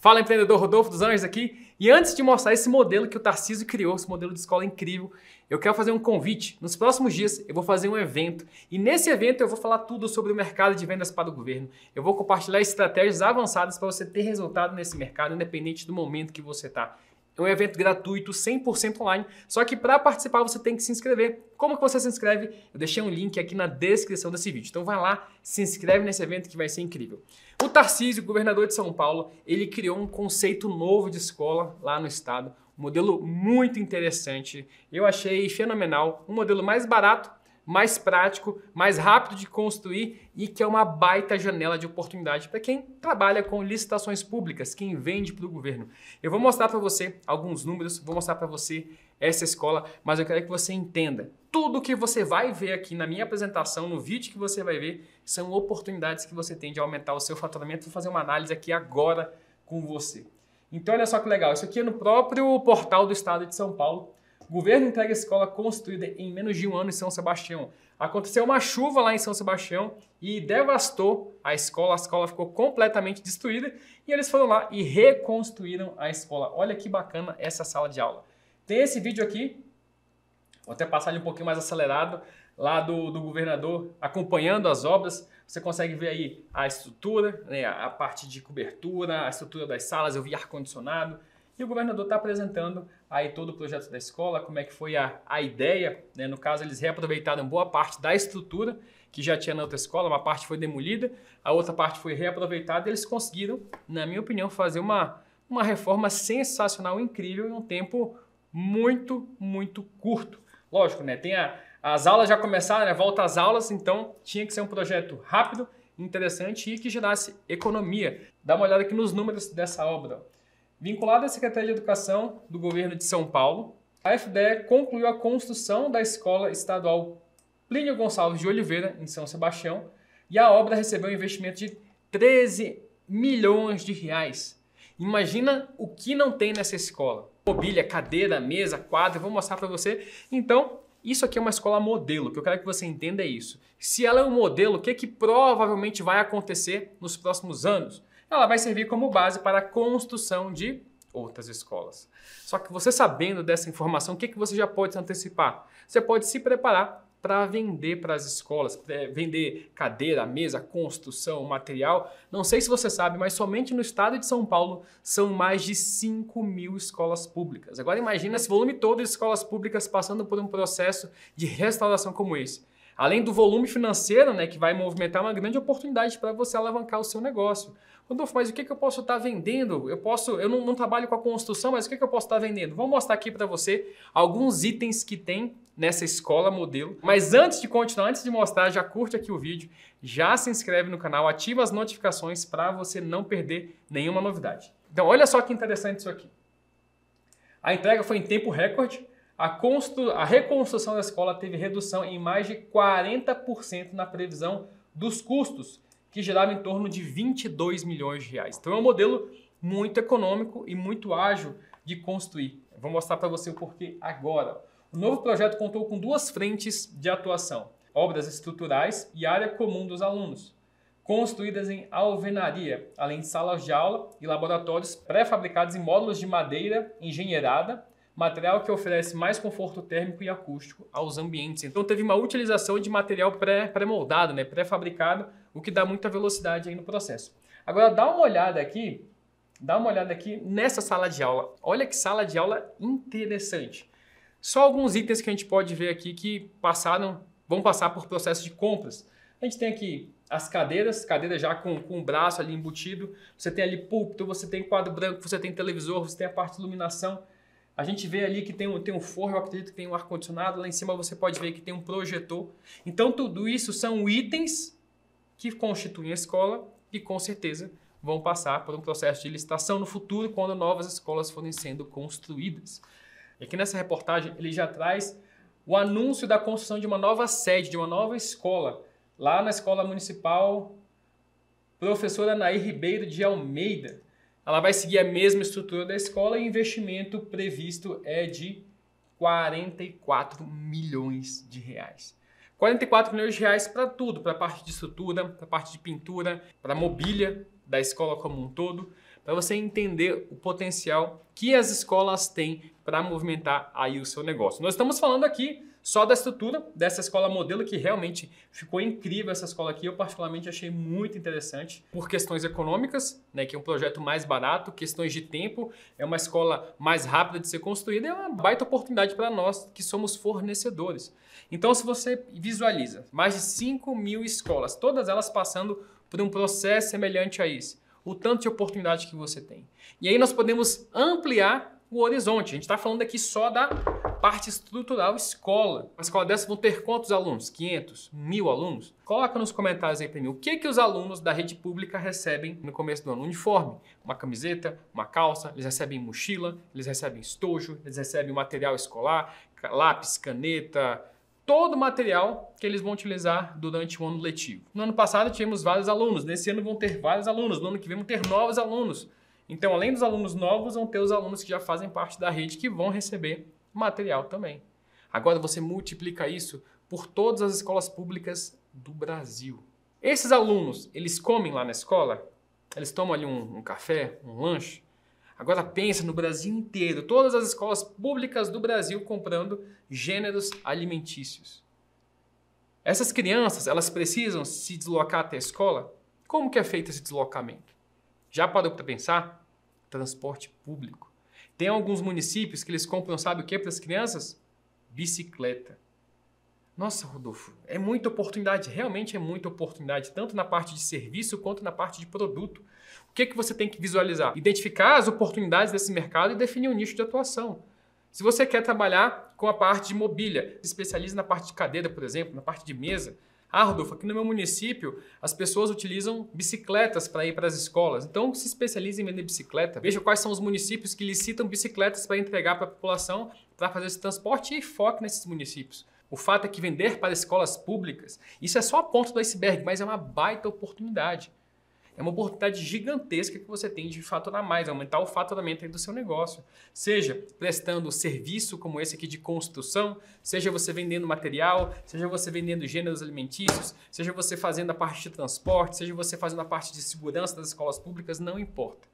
Fala empreendedor Rodolfo dos Anjos aqui. E antes de mostrar esse modelo que o Tarcísio criou, esse modelo de escola incrível, eu quero fazer um convite. Nos próximos dias eu vou fazer um evento e nesse evento eu vou falar tudo sobre o mercado de vendas para o governo. Eu vou compartilhar estratégias avançadas para você ter resultado nesse mercado, independente do momento que você está. É um evento gratuito, 100% online, só que para participar você tem que se inscrever. Como que você se inscreve? Eu deixei um link aqui na descrição desse vídeo. Então vai lá, se inscreve nesse evento que vai ser incrível. O Tarcísio, governador de São Paulo, ele criou um conceito novo de escola lá no estado, um modelo muito interessante. Eu achei fenomenal, um modelo mais barato mais prático, mais rápido de construir e que é uma baita janela de oportunidade para quem trabalha com licitações públicas, quem vende para o governo. Eu vou mostrar para você alguns números, vou mostrar para você essa escola, mas eu quero que você entenda. Tudo que você vai ver aqui na minha apresentação, no vídeo que você vai ver, são oportunidades que você tem de aumentar o seu faturamento. Vou fazer uma análise aqui agora com você. Então, olha só que legal. Isso aqui é no próprio portal do Estado de São Paulo. Governo entrega escola construída em menos de um ano em São Sebastião. Aconteceu uma chuva lá em São Sebastião e devastou a escola. A escola ficou completamente destruída e eles foram lá e reconstruíram a escola. Olha que bacana essa sala de aula. Tem esse vídeo aqui, vou até passar ele um pouquinho mais acelerado, lá do, do governador acompanhando as obras. Você consegue ver aí a estrutura, né, a parte de cobertura, a estrutura das salas, eu vi ar-condicionado, e o governador está apresentando aí todo o projeto da escola, como é que foi a, a ideia. Né? No caso, eles reaproveitaram boa parte da estrutura que já tinha na outra escola, uma parte foi demolida, a outra parte foi reaproveitada e eles conseguiram, na minha opinião, fazer uma, uma reforma sensacional, incrível, em um tempo muito, muito curto. Lógico, né? Tem a, as aulas já começaram, né? Volta às aulas, então tinha que ser um projeto rápido, interessante e que gerasse economia. Dá uma olhada aqui nos números dessa obra. Vinculada à Secretaria de Educação do governo de São Paulo, a FDE concluiu a construção da Escola Estadual Plínio Gonçalves de Oliveira, em São Sebastião, e a obra recebeu um investimento de 13 milhões de reais. Imagina o que não tem nessa escola. Mobília, cadeira, mesa, quadro, vou mostrar para você. Então, isso aqui é uma escola modelo, que eu quero que você entenda é isso. Se ela é um modelo, o que, é que provavelmente vai acontecer nos próximos anos? ela vai servir como base para a construção de outras escolas. Só que você sabendo dessa informação, o que, que você já pode antecipar? Você pode se preparar para vender para as escolas, é, vender cadeira, mesa, construção, material. Não sei se você sabe, mas somente no estado de São Paulo são mais de 5 mil escolas públicas. Agora imagina esse volume todo de escolas públicas passando por um processo de restauração como esse. Além do volume financeiro, né, que vai movimentar uma grande oportunidade para você alavancar o seu negócio. Rodolfo, mas o que, que eu posso estar tá vendendo? Eu posso, eu não, não, trabalho com a construção, mas o que, que eu posso estar tá vendendo? Vou mostrar aqui para você alguns itens que tem nessa escola modelo. Mas antes de continuar, antes de mostrar, já curte aqui o vídeo, já se inscreve no canal, ativa as notificações para você não perder nenhuma novidade. Então, olha só que interessante isso aqui. A entrega foi em tempo recorde, a, constru... a reconstrução da escola teve redução em mais de 40% na previsão dos custos, que gerava em torno de 22 milhões de reais. Então é um modelo muito econômico e muito ágil de construir. vou mostrar para você o porquê agora. O novo projeto contou com duas frentes de atuação: obras estruturais e área comum dos alunos, construídas em alvenaria, além de salas de aula e laboratórios pré-fabricados em módulos de madeira engenheirada material que oferece mais conforto térmico e acústico aos ambientes. Então teve uma utilização de material pré-moldado, pré né, pré-fabricado, o que dá muita velocidade aí no processo. Agora dá uma olhada aqui, dá uma olhada aqui nessa sala de aula. Olha que sala de aula interessante. Só alguns itens que a gente pode ver aqui que passaram, vão passar por processo de compras. A gente tem aqui as cadeiras, cadeira já com, com o braço ali embutido, você tem ali púlpito, você tem quadro branco, você tem televisor, você tem a parte de iluminação. A gente vê ali que tem um, tem um forro, eu acredito que tem um ar-condicionado, lá em cima você pode ver que tem um projetor. Então, tudo isso são itens que constituem a escola e com certeza vão passar por um processo de licitação no futuro, quando novas escolas forem sendo construídas. E aqui nessa reportagem ele já traz o anúncio da construção de uma nova sede, de uma nova escola, lá na Escola Municipal Professora Nair Ribeiro de Almeida. Ela vai seguir a mesma estrutura da escola e o investimento previsto é de 44 milhões de reais. 44 milhões de reais para tudo, para a parte de estrutura, para a parte de pintura, para a mobília da escola como um todo, para você entender o potencial que as escolas têm para movimentar aí o seu negócio. Nós estamos falando aqui só da estrutura dessa escola modelo, que realmente ficou incrível essa escola aqui. Eu, particularmente, achei muito interessante por questões econômicas, né, que é um projeto mais barato, questões de tempo, é uma escola mais rápida de ser construída, é uma baita oportunidade para nós que somos fornecedores. Então, se você visualiza mais de 5 mil escolas, todas elas passando por um processo semelhante a isso, o tanto de oportunidade que você tem. E aí nós podemos ampliar o horizonte. A gente está falando aqui só da parte estrutural escola. Uma escola dessa vão ter quantos alunos? 500? 1.000 alunos? Coloca nos comentários aí para mim o que, que os alunos da rede pública recebem no começo do ano. Uniforme, uma camiseta, uma calça, eles recebem mochila, eles recebem estojo, eles recebem material escolar, lápis, caneta, todo o material que eles vão utilizar durante o ano letivo. No ano passado tivemos vários alunos, nesse ano vão ter vários alunos, no ano que vem vão ter novos alunos. Então, além dos alunos novos, vão ter os alunos que já fazem parte da rede que vão receber material também. Agora você multiplica isso por todas as escolas públicas do Brasil. Esses alunos, eles comem lá na escola? Eles tomam ali um, um café, um lanche? Agora pensa no Brasil inteiro, todas as escolas públicas do Brasil comprando gêneros alimentícios. Essas crianças, elas precisam se deslocar até a escola? Como que é feito esse deslocamento? Já parou para pensar? Transporte público. Tem alguns municípios que eles compram, sabe o que para as crianças? Bicicleta. Nossa, Rodolfo, é muita oportunidade, realmente é muita oportunidade, tanto na parte de serviço quanto na parte de produto. O que, é que você tem que visualizar? Identificar as oportunidades desse mercado e definir um nicho de atuação. Se você quer trabalhar com a parte de mobília, se especialize na parte de cadeira, por exemplo, na parte de mesa. Rodolfo, aqui no meu município, as pessoas utilizam bicicletas para ir para as escolas. Então, se especialize em vender bicicleta. Veja quais são os municípios que licitam bicicletas para entregar para a população para fazer esse transporte e foque nesses municípios. O fato é que vender para escolas públicas, isso é só a ponta do iceberg, mas é uma baita oportunidade. É uma oportunidade gigantesca que você tem de faturar mais, aumentar o faturamento do seu negócio. Seja prestando serviço como esse aqui de construção, seja você vendendo material, seja você vendendo gêneros alimentícios, seja você fazendo a parte de transporte, seja você fazendo a parte de segurança das escolas públicas, não importa.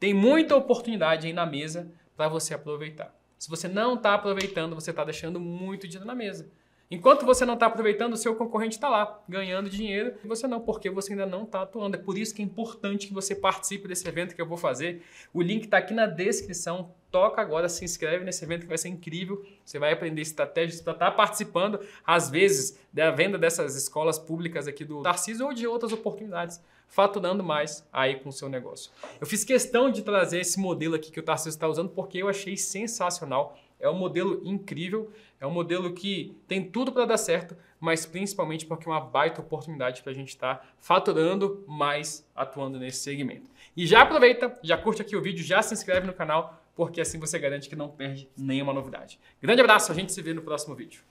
Tem muita oportunidade aí na mesa para você aproveitar. Se você não está aproveitando, você está deixando muito dinheiro na mesa. Enquanto você não está aproveitando, o seu concorrente está lá, ganhando dinheiro, e você não, porque você ainda não está atuando. É por isso que é importante que você participe desse evento que eu vou fazer. O link está aqui na descrição. Toca agora, se inscreve nesse evento que vai ser incrível. Você vai aprender estratégias para estar tá participando, às vezes, da venda dessas escolas públicas aqui do Tarcísio ou de outras oportunidades, faturando mais aí com o seu negócio. Eu fiz questão de trazer esse modelo aqui que o Tarcísio está usando porque eu achei sensacional. É um modelo incrível. É um modelo que tem tudo para dar certo, mas principalmente porque é uma baita oportunidade para a gente estar tá faturando mais atuando nesse segmento. E já aproveita, já curte aqui o vídeo, já se inscreve no canal, porque assim você garante que não perde nenhuma novidade. Grande abraço, a gente se vê no próximo vídeo.